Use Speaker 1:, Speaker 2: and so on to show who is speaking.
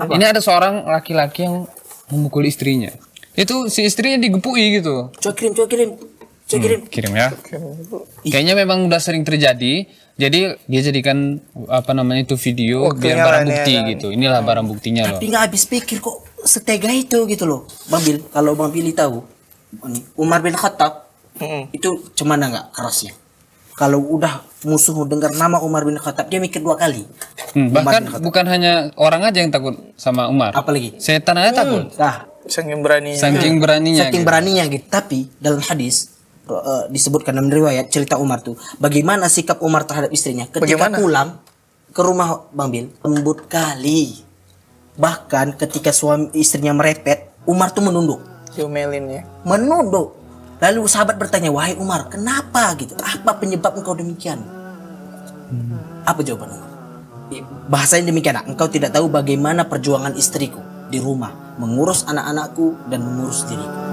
Speaker 1: Apa? Ini ada seorang laki-laki yang memukul istrinya. Itu si istrinya digepui gitu. Coba kirim, coba kirim. Coba hmm, kirim. kirim ya. Kayaknya memang udah sering terjadi. Jadi dia jadikan apa namanya itu video oh, biar barang ya, bukti gitu. ya, gitu. Inilah barang buktinya Tapi loh. Tapi
Speaker 2: nggak habis pikir kok setega itu gitu loh. Bang Bil, kalau Bang Billy tahu Umar bin Khattab mm-hmm. itu cemana nggak kerasnya? Kalau udah musuh dengar nama Umar bin Khattab dia mikir dua kali. Hmm, bahkan bukan hanya orang aja yang takut sama Umar. Apalagi setan aja hmm. takut.
Speaker 3: Nah, saking beraninya. Saking beraninya. Saking gitu.
Speaker 2: beraninya gitu. Tapi dalam hadis uh, disebutkan dalam riwayat cerita Umar tuh, bagaimana sikap Umar terhadap istrinya ketika bagaimana? pulang ke rumah Bang Bil lembut kali. Bahkan ketika suami istrinya merepet, Umar tuh menunduk.
Speaker 3: Diomelin ya.
Speaker 2: Menunduk. Lalu sahabat bertanya, "Wahai Umar, kenapa gitu? Apa penyebab engkau demikian?" Hmm. Apa jawaban Umar? bahasanya demikian engkau tidak tahu bagaimana
Speaker 3: perjuangan istriku di rumah mengurus anak-anakku dan mengurus diriku